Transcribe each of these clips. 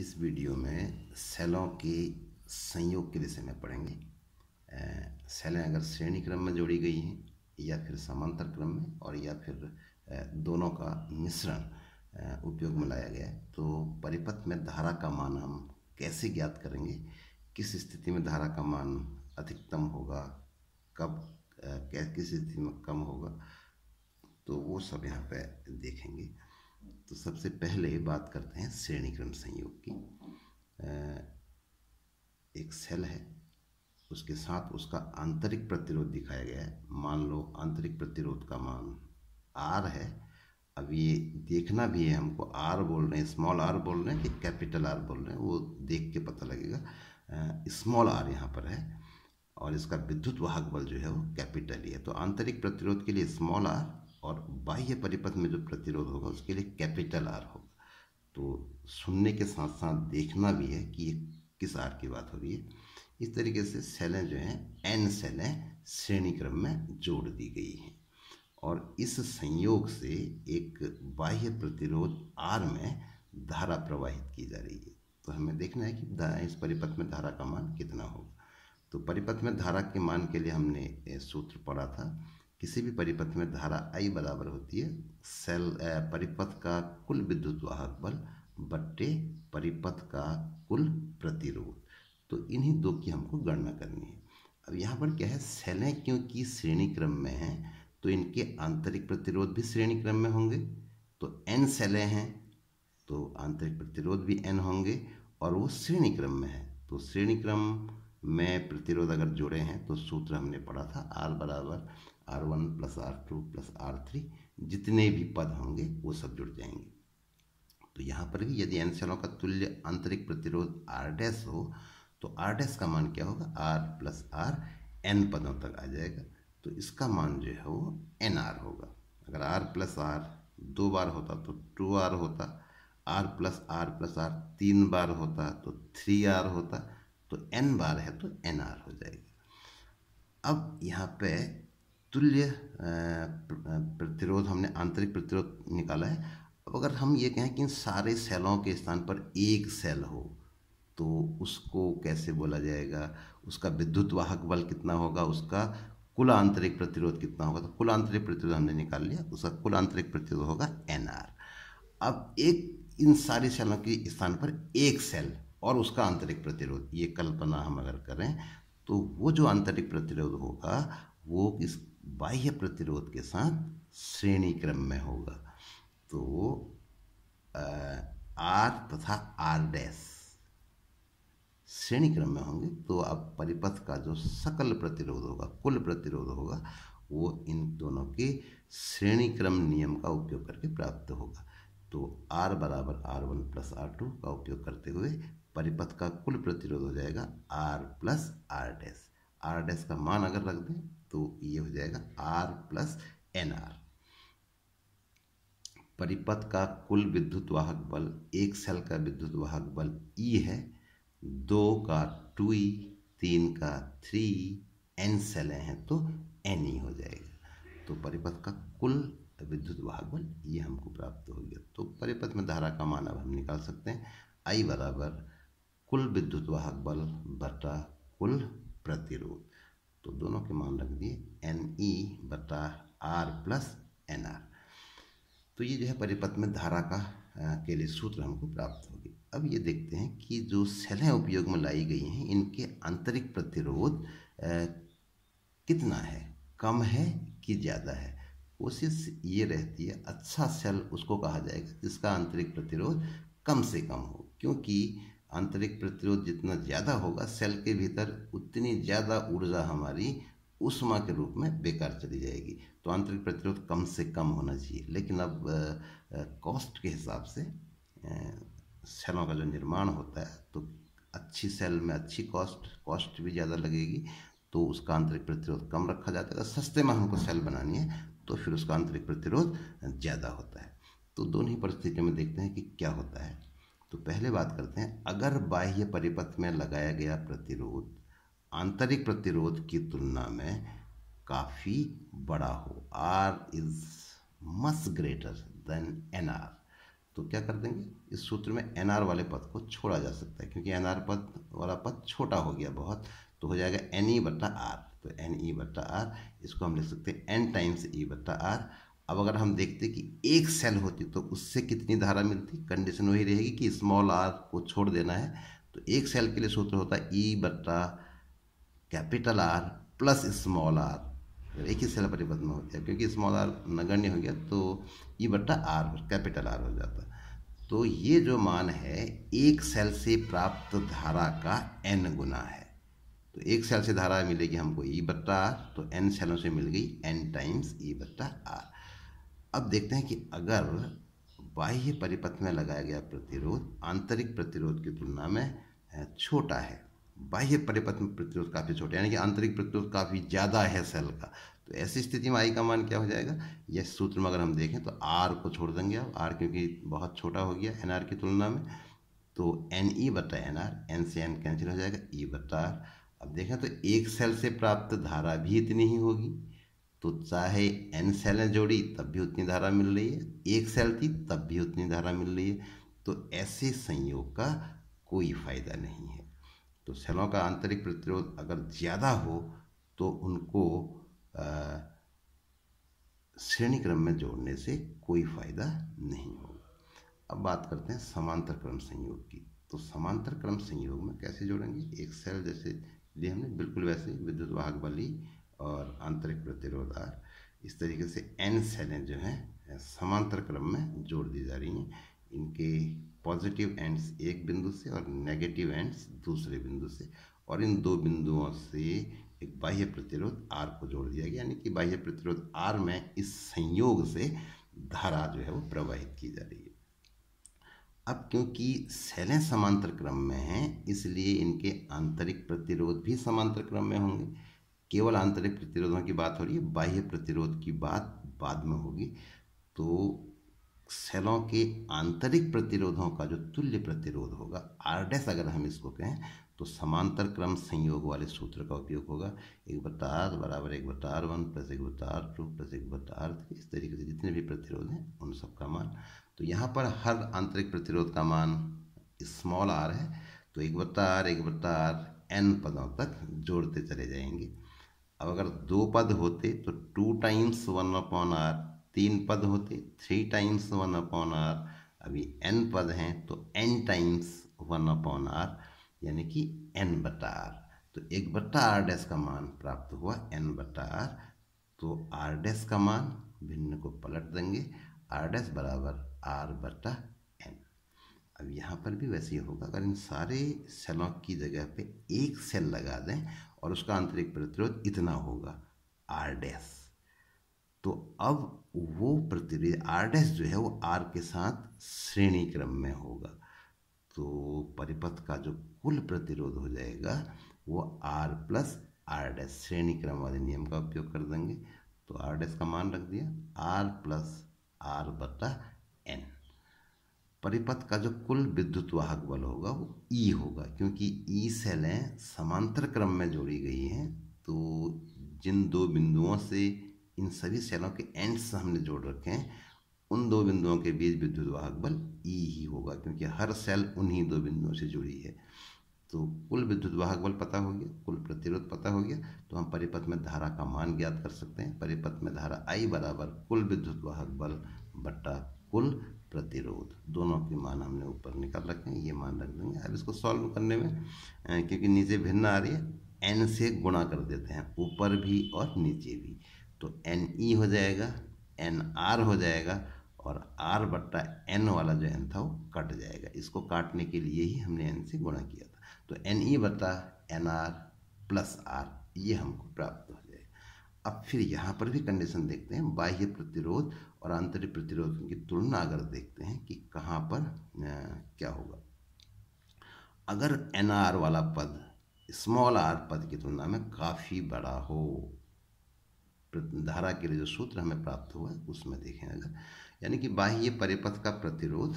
इस वीडियो में सेलों के संयोग के विषय में पढ़ेंगे सेलें अगर श्रेणी क्रम में जोड़ी गई हैं या फिर समांतर क्रम में और या फिर दोनों का मिश्रण उपयोग में लाया गया है तो परिपथ में धारा का मान हम कैसे ज्ञात करेंगे किस स्थिति में धारा का मान अधिकतम होगा कब किस स्थिति में कम होगा तो वो सब यहाँ पे देखेंगे तो सबसे पहले बात करते हैं श्रेणी क्रम संयोग की एक सेल है उसके साथ उसका आंतरिक प्रतिरोध दिखाया गया है मान लो आंतरिक प्रतिरोध का मान आर है अब ये देखना भी है हमको आर बोल रहे हैं स्मॉल आर बोल रहे हैं कि कैपिटल आर बोल रहे हैं वो देख के पता लगेगा स्मॉल आर यहाँ पर है और इसका विद्युत वाहक बल जो है वो कैपिटल ही है तो आंतरिक प्रतिरोध के लिए स्मॉल आर और बाह्य परिपथ में जो प्रतिरोध होगा उसके लिए कैपिटल आर होगा तो सुनने के साथ साथ देखना भी है कि ये किस आर की बात हो रही है इस तरीके से सेलें जो हैं एन सेलें श्रेणी क्रम में जोड़ दी गई हैं और इस संयोग से एक बाह्य प्रतिरोध आर में धारा प्रवाहित की जा रही है तो हमें देखना है कि इस परिपथ में धारा का मान कितना होगा तो परिपथ में धारा के मान के लिए हमने सूत्र पढ़ा था किसी भी परिपथ में धारा I बराबर होती है सेल परिपथ का कुल विद्युत वाहक बल बट्टे परिपथ का कुल प्रतिरोध तो इन्हीं दो की हमको गणना करनी है अब यहाँ पर क्या है सेलें क्योंकि श्रेणी क्रम में हैं तो इनके आंतरिक प्रतिरोध भी श्रेणी क्रम में होंगे तो एन सेलें हैं तो आंतरिक प्रतिरोध भी एन होंगे और वो श्रेणी क्रम में है तो श्रेणी क्रम में प्रतिरोध अगर जुड़े हैं तो सूत्र हमने पढ़ा था आर बराबर R one plus R two plus R three जितने भी पद होंगे वो सब जुड़ जाएंगे तो यहाँ पर भी यदि एन सेलों का तुल्य आंतरिक प्रतिरोध आर डैस हो तो आर डैस का मान क्या होगा आर प्लस आर एन पदों तक आ जाएगा तो इसका मान जो है वो एन आर होगा अगर आर प्लस आर दो बार होता तो टू आर होता R plus R plus R तीन बार होता तो थ्री आर होता तो एन बार है तो एन आर हो जाएगी अब यहाँ पे तुल्य प्रतिरोध हमने आंतरिक प्रतिरोध निकाला है अब अगर हम ये कहें कि इन सारे सेलों के स्थान पर एक सेल हो तो उसको कैसे बोला जाएगा उसका विद्युत वाहक बल कितना होगा उसका कुल आंतरिक प्रतिरोध कितना होगा तो कुल आंतरिक प्रतिरोध हमने निकाल लिया उसका कुल आंतरिक प्रतिरोध होगा एन आर अब एक इन सारी सेलों के स्थान पर एक सेल और उसका आंतरिक प्रतिरोध ये कल्पना हम अगर करें तो वो जो आंतरिक प्रतिरोध होगा वो इस बाह्य प्रतिरोध के साथ श्रेणी क्रम में होगा तो आर तथा आर डैश श्रेणी क्रम में होंगे तो अब परिपथ का जो सकल प्रतिरोध होगा कुल प्रतिरोध होगा वो इन दोनों के श्रेणी क्रम नियम का उपयोग करके प्राप्त होगा तो आर बराबर R one plus R two का उपयोग करते हुए परिपथ का कुल प्रतिरोध हो जाएगा R plus R dash R dash का मान अगर रख दें तो ये हो जाएगा आर प्लस एन आर परिपथ का कुल विद्युत वाहक बल एक सेल का विद्युत वाहक बल ई e है दो का टू ई e, तीन का थ्री एन सेलें हैं तो एन ई e हो जाएगा तो परिपथ का कुल विद्युत वाहक बल ये हमको प्राप्त हो गया तो परिपथ में धारा का मान अब हम निकाल सकते हैं आई बराबर कुल विद्युत वाहक बल बटा कुल प्रतिरोध तो दोनों के मान रख दिए एन ई e बटा आर प्लस एन आर तो ये जो है परिपथ में धारा का के लिए सूत्र हमको प्राप्त होगी अब ये देखते हैं कि जो सेलें उपयोग में लाई गई हैं इनके आंतरिक प्रतिरोध आ, कितना है कम है कि ज़्यादा है कोशिश ये रहती है अच्छा सेल उसको कहा जाएगा जिसका आंतरिक प्रतिरोध कम से कम हो क्योंकि आंतरिक प्रतिरोध जितना ज़्यादा होगा सेल के भीतर उतनी ज़्यादा ऊर्जा हमारी उष्मा के रूप में बेकार चली जाएगी तो आंतरिक प्रतिरोध कम से कम होना चाहिए लेकिन अब कॉस्ट के हिसाब से सेलों का जो निर्माण होता है तो अच्छी सेल में अच्छी कॉस्ट कॉस्ट भी ज़्यादा लगेगी तो उसका आंतरिक प्रतिरोध कम रखा जाता है सस्ते में हमको सेल बनानी है तो फिर उसका आंतरिक प्रतिरोध ज़्यादा होता है तो दोनों ही परिस्थितियों में देखते हैं कि क्या होता है तो पहले बात करते हैं अगर बाह्य परिपथ में लगाया गया प्रतिरोध आंतरिक प्रतिरोध की तुलना में काफ़ी बड़ा हो R is much greater than N R तो क्या कर देंगे इस सूत्र में एन आर वाले पद को छोड़ा जा सकता है क्योंकि एन आर पद वाला पद छोटा हो गया बहुत तो हो जाएगा एन ई e बट्टा आर तो एन ई e बट्टा आर इसको हम लिख सकते हैं एन टाइम्स ई बट्टा आर अब अगर हम देखते कि एक सेल होती तो उससे कितनी धारा मिलती कंडीशन वही रहेगी कि स्मॉल आर को छोड़ देना है तो एक सेल के लिए सूत्र होता है ई e बट्टा capital R plus small R अगर एक ही सेल परिपथ में हो जाए क्योंकि स्मॉल आर नगण्य हो गया तो ई e बट्टा आर कैपिटल आर हो जाता तो ये जो मान है एक सेल से प्राप्त धारा का एन गुना है तो एक सेल से धारा मिलेगी हमको ई e बट्टा आर तो एन सेलों से मिल गई एन टाइम्स ई बट्टा आर अब देखते हैं कि अगर बाह्य परिपथ में लगाया गया प्रतिरोध आंतरिक प्रतिरोध की तुलना में छोटा है बाह्य परिपथ में प्रतिरोध काफ़ी छोटा यानी कि आंतरिक प्रतिरोध काफ़ी ज़्यादा है सेल का तो ऐसी स्थिति में आई का मान क्या हो जाएगा यह सूत्र में अगर हम देखें तो आर को छोड़ देंगे अब आर क्योंकि बहुत छोटा हो गया एन आर की तुलना में तो एन ई e बटा एन आर एन से एन कैंसिल हो जाएगा ई e बटा आर अब देखें तो एक सेल से प्राप्त धारा भी इतनी ही होगी तो चाहे एन सेलें जोड़ी तब भी उतनी धारा मिल रही है एक सेल थी तब भी उतनी धारा मिल रही है तो ऐसे संयोग का कोई फायदा नहीं है तो सेलों का आंतरिक प्रतिरोध अगर ज़्यादा हो तो उनको श्रेणी क्रम में जोड़ने से कोई फायदा नहीं होगा अब बात करते हैं समांतर क्रम संयोग की तो समांतर क्रम संयोग में कैसे जोड़ेंगे एक सेल जैसे हमने बिल्कुल वैसे विद्युत वाहक वाली और आंतरिक प्रतिरोध आर इस तरीके से एन सेलें जो हैं समांतर क्रम में जोड़ दी जा रही हैं इनके पॉजिटिव एंड्स एक बिंदु से और नेगेटिव एंड्स दूसरे बिंदु से और इन दो बिंदुओं से एक बाह्य प्रतिरोध आर को जोड़ दिया गया यानी कि बाह्य प्रतिरोध आर में इस संयोग से धारा जो है वो प्रवाहित की जा रही है अब क्योंकि सेलें समांतर क्रम में हैं इसलिए इनके आंतरिक प्रतिरोध भी समांतर क्रम में होंगे केवल आंतरिक प्रतिरोधों की बात हो रही है बाह्य प्रतिरोध की बात बाद में होगी तो सेलों के आंतरिक प्रतिरोधों का जो तुल्य प्रतिरोध होगा आरडेस अगर हम इसको कहें तो समांतर क्रम संयोग वाले सूत्र का उपयोग होगा एक बतार बराबर एक बतार वन प्लस एक बतार टू प्लस एक बतार थ्री इस तरीके से जितने भी प्रतिरोध हैं उन सब का मान तो यहाँ पर हर आंतरिक प्रतिरोध का मान स्मॉल आर है तो एक बतार एक बतार एन पदों तक जोड़ते चले जाएंगे अब अगर दो पद होते तो two times one upon R तीन पद होते three times one upon R अभी एन पद हैं तो N times one upon R यानी कि एन बटा आर तो एक बट्टा आर डैस का मान प्राप्त हुआ एन बट्टा आर तो आर डैस का मान भिन्न को पलट देंगे आर डैस बराबर आर बट्टा एन अब यहाँ पर भी वैसे ही होगा अगर इन सारे सेलों की जगह पे एक सेल लगा दें और उसका आंतरिक प्रतिरोध इतना होगा आर डैस तो अब वो प्रतिरोध आर डैस जो है वो आर के साथ श्रेणी क्रम में होगा तो परिपथ का जो कुल प्रतिरोध हो जाएगा वो आर प्लस आर डैस श्रेणी क्रम वाले नियम का उपयोग कर देंगे तो आर डैस का मान रख दिया आर प्लस आर बटा एन परिपथ का जो कुल विद्युत वाहक बल होगा वो ई e होगा क्योंकि ई e सेलें समांतर क्रम में जोड़ी गई हैं तो जिन दो बिंदुओं से इन सभी सेलों के एंड्स हमने जोड़ रखे हैं उन दो बिंदुओं के बीच विद्युत वाहक बल ई e ही होगा क्योंकि हर सेल उन्हीं दो बिंदुओं से जुड़ी है तो कुल विद्युत वाहक बल पता हो गया कुल प्रतिरोध पता हो गया तो हम परिपथ में धारा का मान ज्ञात कर सकते हैं परिपथ में धारा आई बराबर कुल विद्युत वाहक बल बट्टा कुल प्रतिरोध दोनों के मान हमने ऊपर निकाल रखे हैं ये मान रख देंगे अब इसको सॉल्व करने में क्योंकि नीचे भिन्न आ रही है एन से गुणा कर देते हैं ऊपर भी और नीचे भी तो एन ई हो जाएगा एन आर हो जाएगा और आर बट्टा एन वाला जो एन था वो कट जाएगा इसको काटने के लिए ही हमने एन से गुणा किया था तो एन ई बट्टा एन आर प्लस आर ये हमको प्राप्त हो अब फिर यहाँ पर भी कंडीशन देखते हैं बाह्य प्रतिरोध और आंतरिक प्रतिरोध की तुलना अगर देखते हैं कि कहाँ पर क्या होगा अगर एन आर वाला पद स्मॉल आर पद की तुलना में काफ़ी बड़ा हो धारा के लिए जो सूत्र हमें प्राप्त हुआ है उसमें देखें अगर यानी कि बाह्य परिपथ का प्रतिरोध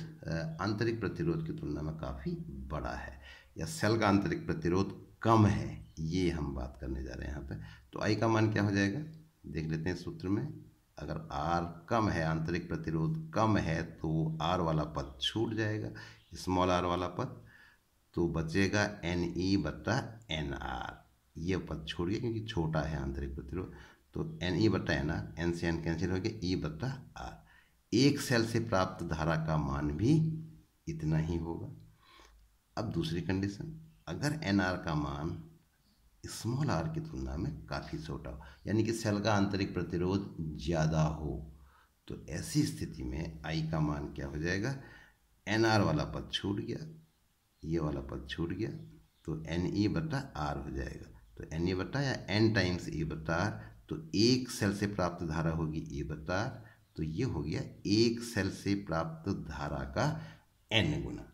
आंतरिक प्रतिरोध की तुलना में काफ़ी बड़ा है या सेल का आंतरिक प्रतिरोध कम है ये हम बात करने जा रहे हैं यहाँ पे तो आई का मान क्या हो जाएगा देख लेते हैं सूत्र में अगर आर कम है आंतरिक प्रतिरोध कम है तो आर वाला पद छूट जाएगा स्मॉल आर वाला पद तो बचेगा एन ई बट्टा एन आर ये पद छोड़ गया क्योंकि छोटा है आंतरिक प्रतिरोध तो एन ई बट्टा एन आर एन से एन कैंसिल हो गया ई बट्टा आर एक सेल से प्राप्त धारा का मान भी इतना ही होगा अब दूसरी कंडीशन अगर एन आर का मान स्मॉल आर की तुलना में काफ़ी छोटा हो यानी कि सेल का आंतरिक प्रतिरोध ज़्यादा हो तो ऐसी स्थिति में आई का मान क्या हो जाएगा एन आर वाला पद छूट गया ये वाला पद छूट गया तो एन ई e बटा आर हो जाएगा तो एन ई e बटा या एन टाइम्स ई बटा आर तो एक सेल से प्राप्त धारा होगी ई e बटा आर तो ये हो गया एक सेल से प्राप्त धारा का एन गुना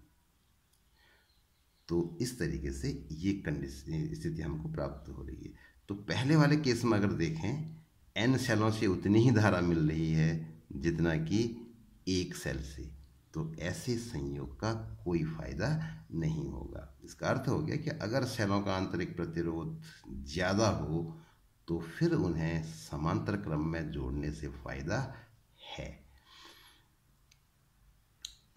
तो इस तरीके से ये कंडीशन स्थिति हमको प्राप्त हो रही है तो पहले वाले केस में अगर देखें एन सेलों से उतनी ही धारा मिल रही है जितना कि एक सेल से तो ऐसे संयोग का कोई फायदा नहीं होगा इसका अर्थ हो गया कि अगर सेलों का आंतरिक प्रतिरोध ज़्यादा हो तो फिर उन्हें समांतर क्रम में जोड़ने से फायदा है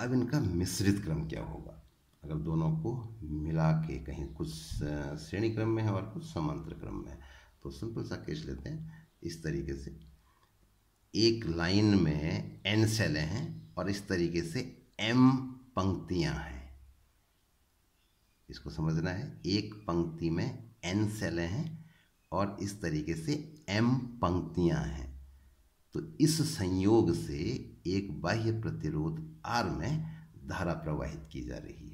अब इनका मिश्रित क्रम क्या होगा अगर दोनों को मिला के कहीं कुछ श्रेणी क्रम में है और कुछ समांतर क्रम में है तो सिंपल सा केस लेते हैं इस तरीके से एक लाइन में एन सेलें हैं और इस तरीके से एम पंक्तियां हैं इसको समझना है एक पंक्ति में एन सेलें हैं और इस तरीके से एम पंक्तियां हैं तो इस संयोग से एक बाह्य प्रतिरोध आर में धारा प्रवाहित की जा रही है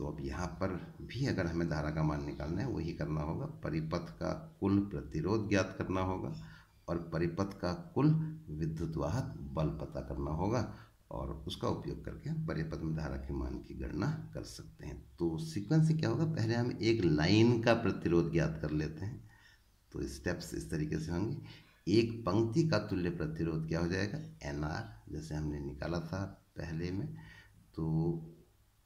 तो अब यहाँ पर भी अगर हमें धारा का मान निकालना है वही करना होगा परिपथ का कुल प्रतिरोध ज्ञात करना होगा और परिपथ का कुल विद्युत वाहक बल पता करना होगा और उसका उपयोग करके हम परिपथ में धारा के मान की गणना कर सकते हैं तो सीक्वेंस से क्या होगा पहले हम एक लाइन का प्रतिरोध ज्ञात कर लेते हैं तो स्टेप्स इस तरीके से होंगे एक पंक्ति का तुल्य प्रतिरोध क्या हो जाएगा एन जैसे हमने निकाला था पहले में तो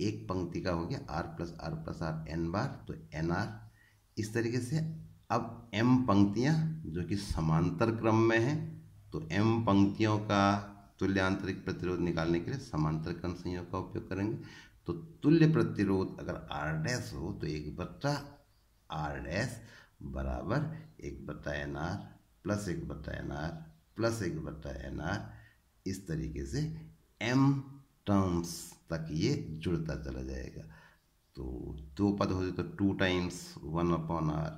एक पंक्ति का हो गया R plus R plus R N बार तो एन आर इस तरीके से अब एम पंक्तियाँ जो कि समांतर क्रम में हैं तो एम पंक्तियों का तुल्य आंतरिक प्रतिरोध निकालने के लिए समांतर क्रम संयोग का उपयोग करेंगे तो तुल्य प्रतिरोध अगर आर डैस हो तो एक बट्टा आर डैस बराबर एक बट्टा एन आर प्लस एक बट्टा एन आर प्लस एक बट्टा एन आर इस तरीके से एम टर्म्स तक ये जुड़ता चला जाएगा तो दो पद होते तो two times one upon R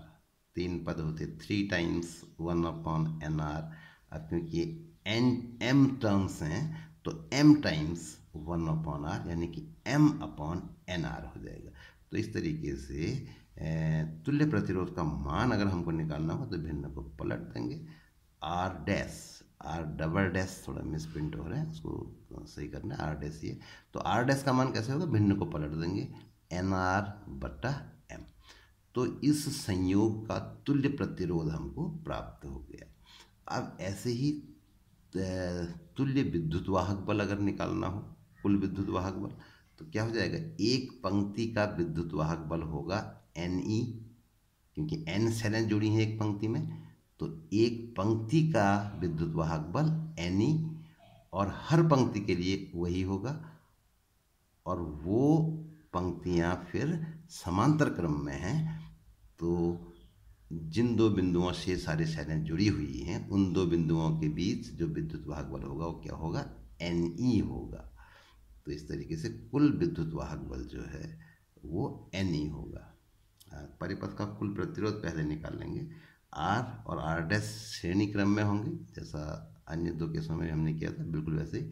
तीन पद होते three times one upon N R अब क्योंकि एन एम टर्म्स हैं तो M times one upon R यानी कि एम अपॉन एन आर हो जाएगा तो इस तरीके से तुल्य प्रतिरोध का मान अगर हमको निकालना हो तो भिन्न को पलट देंगे R dash R double dash थोड़ा मिसप्रिंट हो रहा है उसको सही करना है आर डैश ये तो आर डैश का मान कैसे होगा भिन्न को पलट देंगे एन आर बटा एम तो इस संयोग का तुल्य प्रतिरोध हमको प्राप्त हो गया अब ऐसे ही तुल्य विद्युत वाहक बल अगर निकालना हो कुल विद्युत वाहक बल तो क्या हो जाएगा एक पंक्ति का विद्युत वाहक बल होगा एन ई e, क्योंकि एन सेलें जुड़ी हैं एक पंक्ति में तो एक पंक्ति का विद्युत वाहक बल एन ई e और हर पंक्ति के लिए वही होगा और वो पंक्तियाँ फिर समांतर क्रम में हैं तो जिन दो बिंदुओं से सारे साइलेंट जुड़ी हुई हैं उन दो बिंदुओं के बीच जो विद्युत वाहक बल होगा वो क्या होगा एन ई e होगा तो इस तरीके से कुल विद्युत वाहक बल जो है वो एन ई e होगा परिपथ का कुल प्रतिरोध पहले निकाल लेंगे आर और आर डैश श्रेणी क्रम में होंगे जैसा अन्य दो केसों में हमने किया था बिल्कुल वैसे ही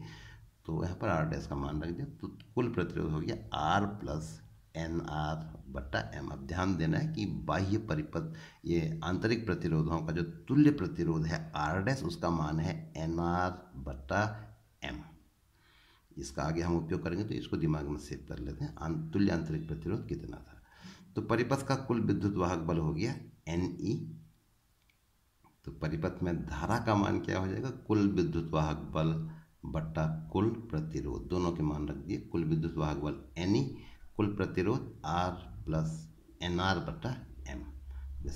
तो यहाँ पर आर डैश का मान रख दिया तो कुल प्रतिरोध हो गया आर प्लस एन आर बट्टा एम अब ध्यान देना है कि बाह्य परिपथ ये आंतरिक प्रतिरोधों का जो तुल्य प्रतिरोध है आर डैश उसका मान है एन आर बट्टा एम इसका आगे हम उपयोग करेंगे तो इसको दिमाग में सेव कर लेते हैं तुल्य आंतरिक प्रतिरोध कितना था तो परिपथ का कुल विद्युत वाहक बल हो गया एन ई e तो परिपथ में धारा का मान क्या हो जाएगा कुल विद्युत वाहक बल बट्टा कुल प्रतिरोध दोनों के मान रख दिए कुल विद्युत वाहक बल एनी e, कुल प्रतिरोध आर प्लस एन आर बट्टा M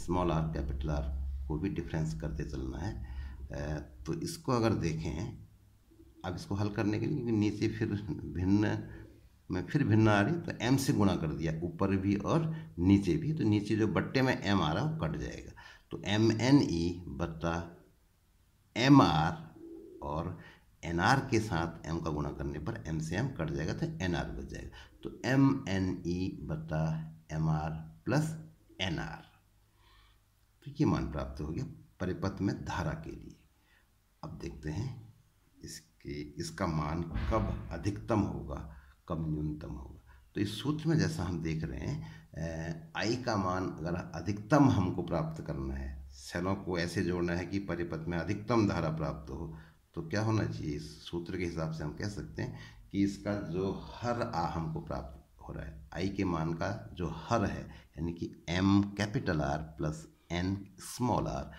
small R capital R को भी डिफरेंस करते चलना है तो इसको अगर देखें अब इसको हल करने के लिए क्योंकि नीचे फिर भिन्न में फिर भिन्न आ रही तो एम से गुणा कर दिया ऊपर भी और नीचे भी तो नीचे जो बट्टे में एम आ रहा है वो कट जाएगा तो एम एन ई बत्ता एम आर और एन आर के साथ एम का गुणा करने पर एम से एम कट जाएगा तो एन आर बच जाएगा तो एम एन ई बत्ता M R plus N R तो ये मान प्राप्त हो गया परिपथ में धारा के लिए अब देखते हैं इसके इसका मान कब अधिकतम होगा कब न्यूनतम होगा तो इस सूत्र में जैसा हम देख रहे हैं आई का मान अगर अधिकतम हमको प्राप्त करना है सेलों को ऐसे जोड़ना है कि परिपथ में अधिकतम धारा प्राप्त हो तो क्या होना चाहिए इस सूत्र के हिसाब से हम कह सकते हैं कि इसका जो हर आ हमको प्राप्त हो रहा है आई के मान का जो हर है यानी कि M capital R plus N small R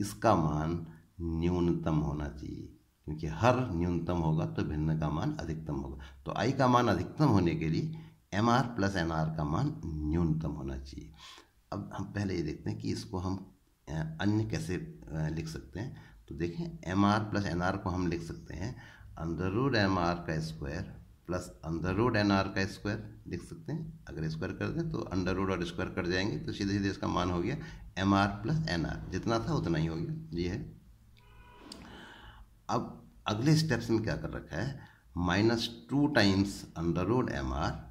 इसका मान न्यूनतम होना चाहिए क्योंकि हर न्यूनतम होगा तो भिन्न का मान अधिकतम होगा तो आई का मान अधिकतम होने के लिए M R plus N R का मान न्यूनतम होना चाहिए अब हम पहले ये देखते हैं कि इसको हम अन्य कैसे लिख सकते हैं तो देखें M R plus N R को हम लिख सकते हैं अंदर रूड एम आर का square plus under root N R का स्क्वायर लिख सकते हैं अगर स्क्वायर कर दें तो अंडर रूड और स्क्वायर कर जाएंगे तो सीधे सीधे इसका मान हो गया M R plus N R जितना था उतना ही हो गया ये है अब अगले स्टेप्स में क्या कर रखा है minus two times under root M R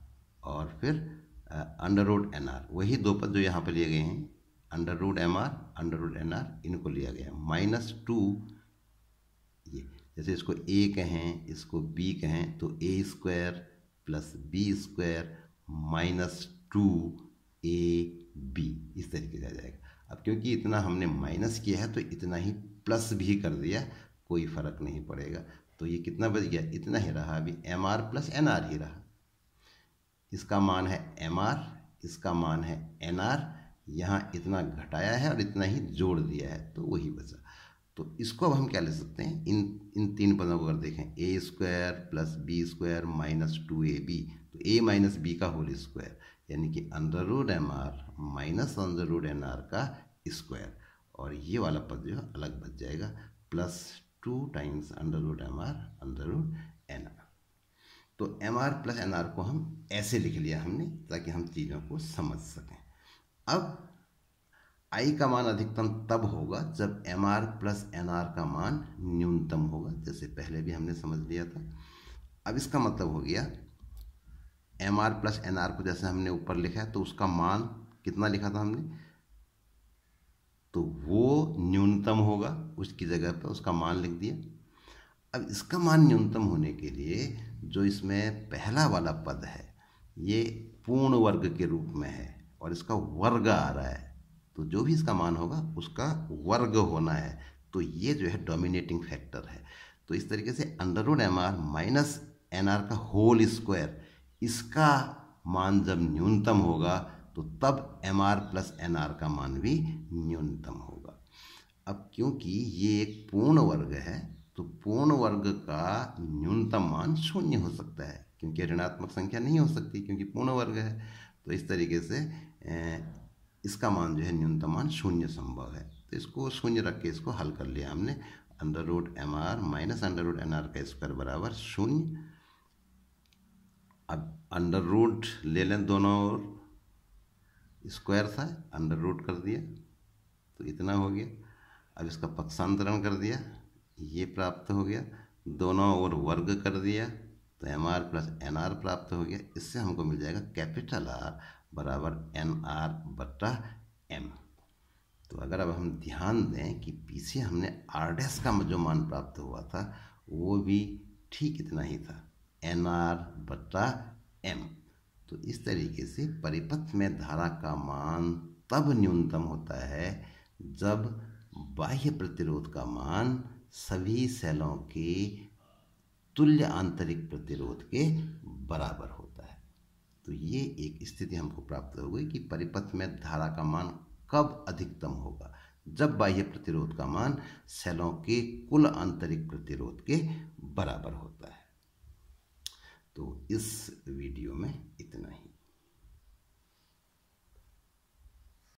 और फिर अंडर रूट एन आर वही दो पद जो यहाँ पर लिए गए हैं under root M R under root N R इनको लिया गया है माइनस टू ये जैसे इसको ए कहें इसको बी कहें तो A square plus B square minus two A B इस तरीके से आ जाएगा अब क्योंकि इतना हमने माइनस किया है तो इतना ही प्लस भी कर दिया कोई फ़र्क नहीं पड़ेगा तो ये कितना बच गया इतना ही रहा अभी M R plus N R ही रहा इसका मान है एम आर इसका मान है एन आर यहाँ इतना घटाया है और इतना ही जोड़ दिया है तो वही बचा तो इसको अब हम क्या ले सकते हैं इन इन तीन पदों को अगर देखें A square plus B square minus two A B तो ए माइनस बी का होल स्क्वायर यानी कि under root M R minus under root N R का स्क्वायर और ये वाला पद जो है अलग बच जाएगा plus two times under root M R under root N R तो M R plus N R को हम ऐसे लिख लिया हमने ताकि हम चीज़ों को समझ सकें अब आई का मान अधिकतम तब होगा जब M R plus N R का मान न्यूनतम होगा जैसे पहले भी हमने समझ लिया था अब इसका मतलब हो गया M R plus N R को जैसे हमने ऊपर लिखा है तो उसका मान कितना लिखा था हमने तो वो न्यूनतम होगा उसकी जगह पर उसका मान लिख दिया अब इसका मान न्यूनतम होने के लिए जो इसमें पहला वाला पद है ये पूर्ण वर्ग के रूप में है और इसका वर्ग आ रहा है तो जो भी इसका मान होगा उसका वर्ग होना है तो ये जो है डोमिनेटिंग फैक्टर है तो इस तरीके से under root M R minus N R का होल स्क्वायर इसका मान जब न्यूनतम होगा तो तब M R plus N R का मान भी न्यूनतम होगा अब क्योंकि ये एक पूर्ण वर्ग है तो पूर्ण वर्ग का न्यूनतम मान शून्य हो सकता है क्योंकि ऋणात्मक संख्या नहीं हो सकती क्योंकि पूर्ण वर्ग है तो इस तरीके से इसका मान जो है न्यूनतम मान शून्य संभव है तो इसको शून्य रख के इसको हल कर लिया हमने under root M R minus under root N R का स्क्वायर बराबर शून्य अब अंडर रूट ले लें दोनों ओर स्क्वायर था अंडर रूट कर दिया तो इतना हो गया अब इसका पक्षांतरण कर दिया ये प्राप्त हो गया दोनों ओर वर्ग कर दिया तो M R plus N R प्राप्त हो गया इससे हमको मिल जाएगा कैपिटल आर बराबर एन आर बट्टा एम तो अगर अब हम ध्यान दें कि पीछे हमने आर डेस का जो मान प्राप्त हुआ था वो भी ठीक इतना ही था एन आर बट्टा एम तो इस तरीके से परिपथ में धारा का मान तब न्यूनतम होता है जब बाह्य प्रतिरोध का मान सभी सेलों के तुल्य आंतरिक प्रतिरोध के बराबर होता है तो ये एक स्थिति हमको प्राप्त हो गई कि परिपथ में धारा का मान कब अधिकतम होगा जब बाह्य प्रतिरोध का मान सेलों के कुल आंतरिक प्रतिरोध के बराबर होता है तो इस वीडियो में इतना ही